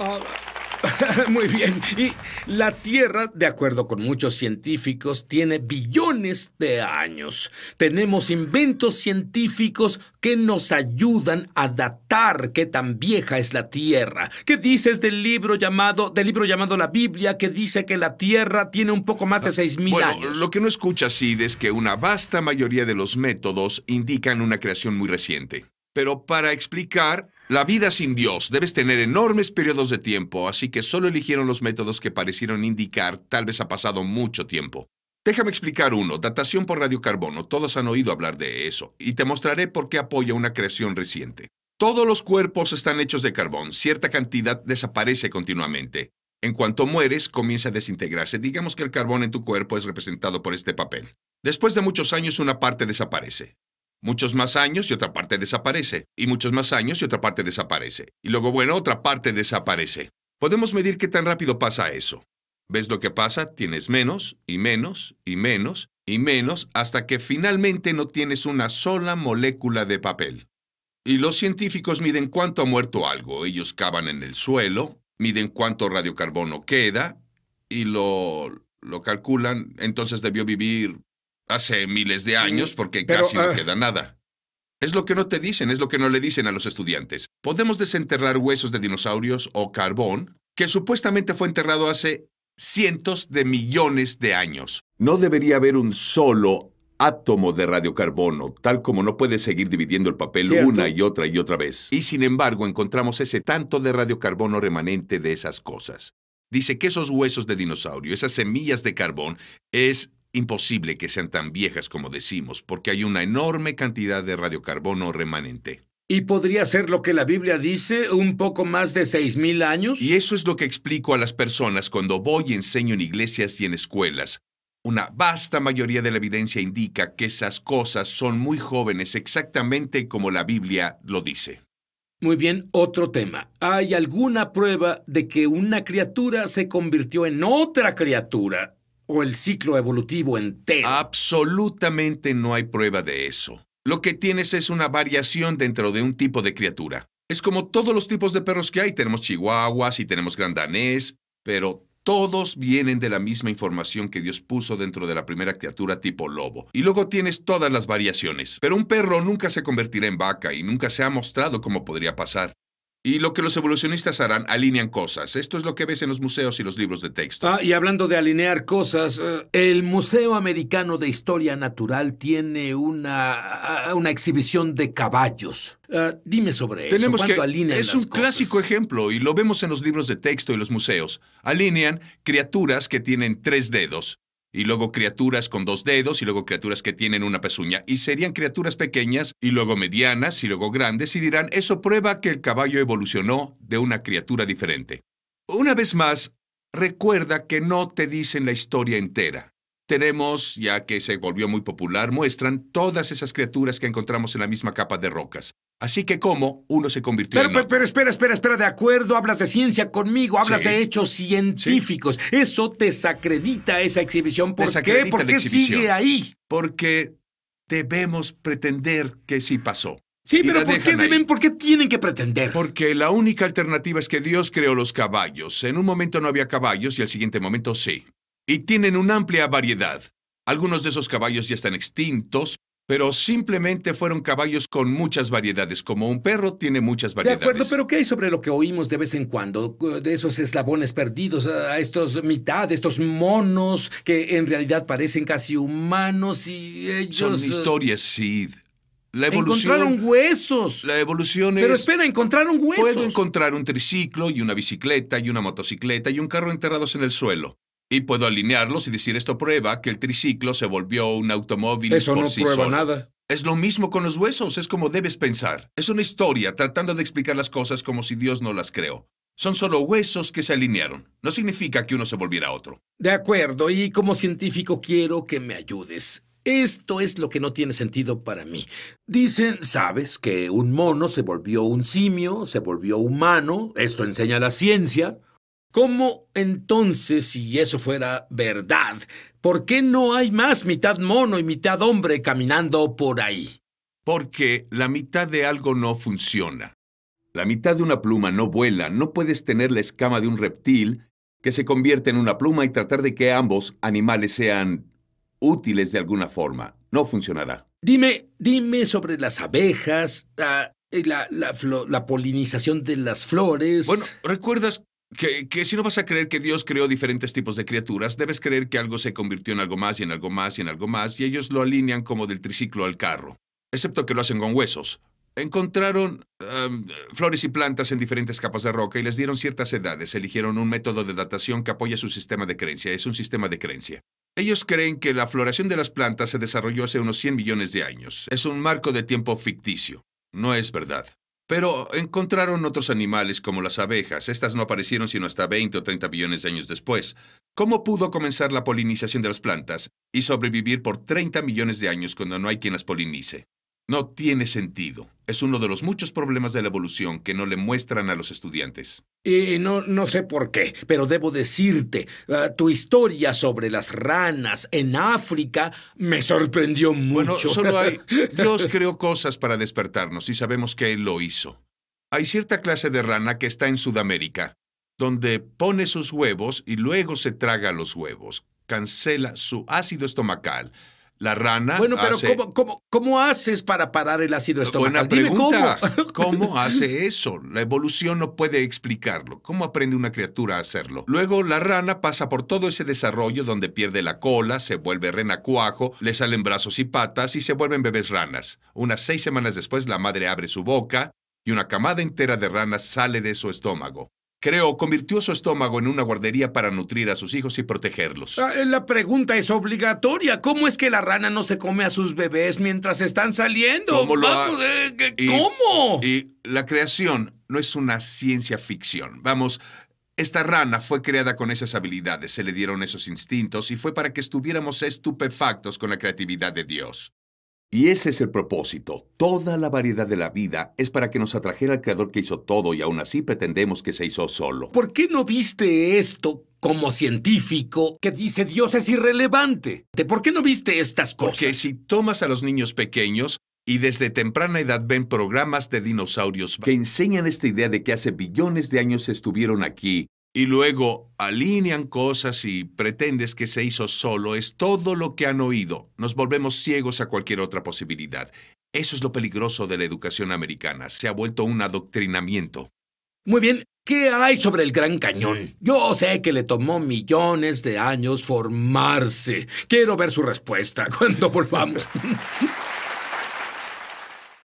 muy bien. Y la Tierra, de acuerdo con muchos científicos, tiene billones de años. Tenemos inventos científicos que nos ayudan a datar qué tan vieja es la Tierra. ¿Qué dices del libro llamado, del libro llamado la Biblia que dice que la Tierra tiene un poco más de 6000 bueno, años? Lo que no escucha Sid es que una vasta mayoría de los métodos indican una creación muy reciente. Pero para explicar, la vida sin Dios. Debes tener enormes periodos de tiempo, así que solo eligieron los métodos que parecieron indicar tal vez ha pasado mucho tiempo. Déjame explicar uno, datación por radiocarbono. Todos han oído hablar de eso, y te mostraré por qué apoya una creación reciente. Todos los cuerpos están hechos de carbón, cierta cantidad desaparece continuamente. En cuanto mueres, comienza a desintegrarse. Digamos que el carbón en tu cuerpo es representado por este papel. Después de muchos años, una parte desaparece. Muchos más años y otra parte desaparece. Y muchos más años y otra parte desaparece. Y luego, bueno, otra parte desaparece. Podemos medir qué tan rápido pasa eso. ¿Ves lo que pasa? Tienes menos y menos y menos y menos hasta que finalmente no tienes una sola molécula de papel. Y los científicos miden cuánto ha muerto algo. Ellos cavan en el suelo, miden cuánto radiocarbono queda y lo, lo calculan. Entonces debió vivir hace miles de años porque casi no ah. queda nada. Es lo que no te dicen, es lo que no le dicen a los estudiantes. Podemos desenterrar huesos de dinosaurios o carbón que supuestamente fue enterrado hace cientos de millones de años. No debería haber un solo átomo de radiocarbono, tal como no puede seguir dividiendo el papel una y otra y otra vez. Y sin embargo encontramos ese tanto de radiocarbono remanente de esas cosas. Dice que esos huesos de dinosaurio, esas semillas de carbón, es Imposible que sean tan viejas como decimos, porque hay una enorme cantidad de radiocarbono remanente. ¿Y podría ser lo que la Biblia dice, un poco más de 6.000 años? Y eso es lo que explico a las personas cuando voy y enseño en iglesias y en escuelas. Una vasta mayoría de la evidencia indica que esas cosas son muy jóvenes, exactamente como la Biblia lo dice. Muy bien, otro tema. ¿Hay alguna prueba de que una criatura se convirtió en otra criatura o el ciclo evolutivo entero. Absolutamente no hay prueba de eso. Lo que tienes es una variación dentro de un tipo de criatura. Es como todos los tipos de perros que hay. Tenemos chihuahuas y tenemos grandanés, pero todos vienen de la misma información que Dios puso dentro de la primera criatura tipo lobo. Y luego tienes todas las variaciones. Pero un perro nunca se convertirá en vaca y nunca se ha mostrado cómo podría pasar. Y lo que los evolucionistas harán, alinean cosas. Esto es lo que ves en los museos y los libros de texto. Ah, y hablando de alinear cosas, eh, el Museo Americano de Historia Natural tiene una, ah, una exhibición de caballos. Eh, dime sobre Tenemos eso. Que, es un clásico ejemplo y lo vemos en los libros de texto y los museos. Alinean criaturas que tienen tres dedos y luego criaturas con dos dedos, y luego criaturas que tienen una pezuña, y serían criaturas pequeñas, y luego medianas, y luego grandes, y dirán, eso prueba que el caballo evolucionó de una criatura diferente. Una vez más, recuerda que no te dicen la historia entera tenemos, ya que se volvió muy popular, muestran todas esas criaturas que encontramos en la misma capa de rocas. Así que cómo uno se convirtió pero, en... Pero, pero espera, espera, espera, de acuerdo, hablas de ciencia conmigo, hablas de hechos científicos. Eso desacredita esa exhibición. ¿Por qué? ¿Por qué sigue ahí? Porque debemos pretender que sí pasó. Sí, pero ¿por qué tienen que pretender? Porque la única alternativa es que Dios creó los caballos. En un momento no había caballos y al siguiente momento sí y tienen una amplia variedad. Algunos de esos caballos ya están extintos, pero simplemente fueron caballos con muchas variedades, como un perro tiene muchas variedades. De acuerdo, pero ¿qué hay sobre lo que oímos de vez en cuando? De esos eslabones perdidos, a estos mitad, estos monos que en realidad parecen casi humanos y ellos... Son eh, historias, Sid. La evolución, encontraron huesos. La evolución es. Pero espera, encontraron huesos. Puedo encontrar un triciclo y una bicicleta y una motocicleta y un carro enterrados en el suelo. Y puedo alinearlos y decir, esto prueba que el triciclo se volvió un automóvil. Eso no prueba nada. Es lo mismo con los huesos, es como debes pensar. Es una historia tratando de explicar las cosas como si Dios no las creó. Son solo huesos que se alinearon. No significa que uno se volviera otro. De acuerdo, y como científico quiero que me ayudes. Esto es lo que no tiene sentido para mí. Dicen, sabes, que un mono se volvió un simio, se volvió humano, esto enseña la ciencia, ¿Cómo entonces, si eso fuera verdad, por qué no hay más mitad mono y mitad hombre caminando por ahí? Porque la mitad de algo no funciona. La mitad de una pluma no vuela, no puedes tener la escama de un reptil que se convierte en una pluma y tratar de que ambos animales sean útiles de alguna forma. No funcionará. Dime, dime sobre las abejas, ah, La, la, polinización de las flores. Bueno, ¿recuerdas que, si no vas a creer que Dios creó diferentes tipos de criaturas, debes creer que algo se convirtió en algo más y en algo más y en algo más, y ellos lo alinean como del triciclo al carro, excepto que lo hacen con huesos. Encontraron em, flores y plantas en diferentes capas de roca y les dieron ciertas edades. Eligieron un método de datación que apoya su sistema de creencia. Es un sistema de creencia. Ellos creen que la floración de las plantas se desarrolló hace unos 100 millones de años. Es un marco de tiempo ficticio. No es verdad. Pero encontraron otros animales como las abejas. Estas no aparecieron sino hasta 20 o 30 millones de años después. ¿Cómo pudo comenzar la polinización de las plantas y sobrevivir por 30 millones de años cuando no hay quien las polinice? No tiene sentido es uno de los muchos problemas de la evolución que no le muestran a los estudiantes. Y no, no sé por qué, pero debo decirte, ah, tu historia sobre las ranas en África me sorprendió mucho. Bueno, solo hay... Dios creó cosas para despertarnos y sabemos que Él lo hizo. Hay cierta clase de rana que está en Sudamérica, donde pone sus huevos y luego se traga los huevos, cancela su ácido estomacal, la rana. Bueno, pero ¿cómo, cómo, haces para parar el ácido estomacal? Buena pregunta. Dime cómo. cómo. hace eso? La evolución no puede explicarlo. ¿Cómo aprende una criatura a hacerlo? Luego, la rana pasa por todo ese desarrollo donde pierde la cola, se vuelve renacuajo, le salen brazos y patas y se vuelven bebés ranas. Unas seis semanas después, la madre abre su boca y una camada entera de ranas sale de su estómago. Creo convirtió su estómago en una guardería para nutrir a sus hijos y protegerlos. Ah, eh, la pregunta es obligatoria. ¿Cómo es que la rana no se come a sus bebés mientras están saliendo? ¿Cómo? Lo pues, eh, ¿Cómo? y la creación no es una ciencia ficción. Vamos, esta rana fue creada con esas habilidades, se le dieron esos instintos y fue para que estuviéramos estupefactos con la creatividad de Dios. Y ese es el propósito. Toda la variedad de la vida es para que nos atrajera al Creador que hizo todo y aún así pretendemos que se hizo solo. ¿Por qué no viste esto como científico que dice Dios es irrelevante? ¿De por qué no viste estas cosas? Porque si tomas a los niños pequeños, y desde temprana edad ven programas de dinosaurios que enseñan esta idea de que hace billones de años estuvieron aquí y luego alinean cosas y pretendes que se hizo solo, es todo lo que han oído. Nos volvemos ciegos a cualquier otra posibilidad. Eso es lo peligroso de la educación americana. Se ha vuelto un adoctrinamiento. Muy bien, ¿qué hay sobre el Gran Cañón? Yo sé que le tomó millones de años formarse. Quiero ver su respuesta cuando volvamos.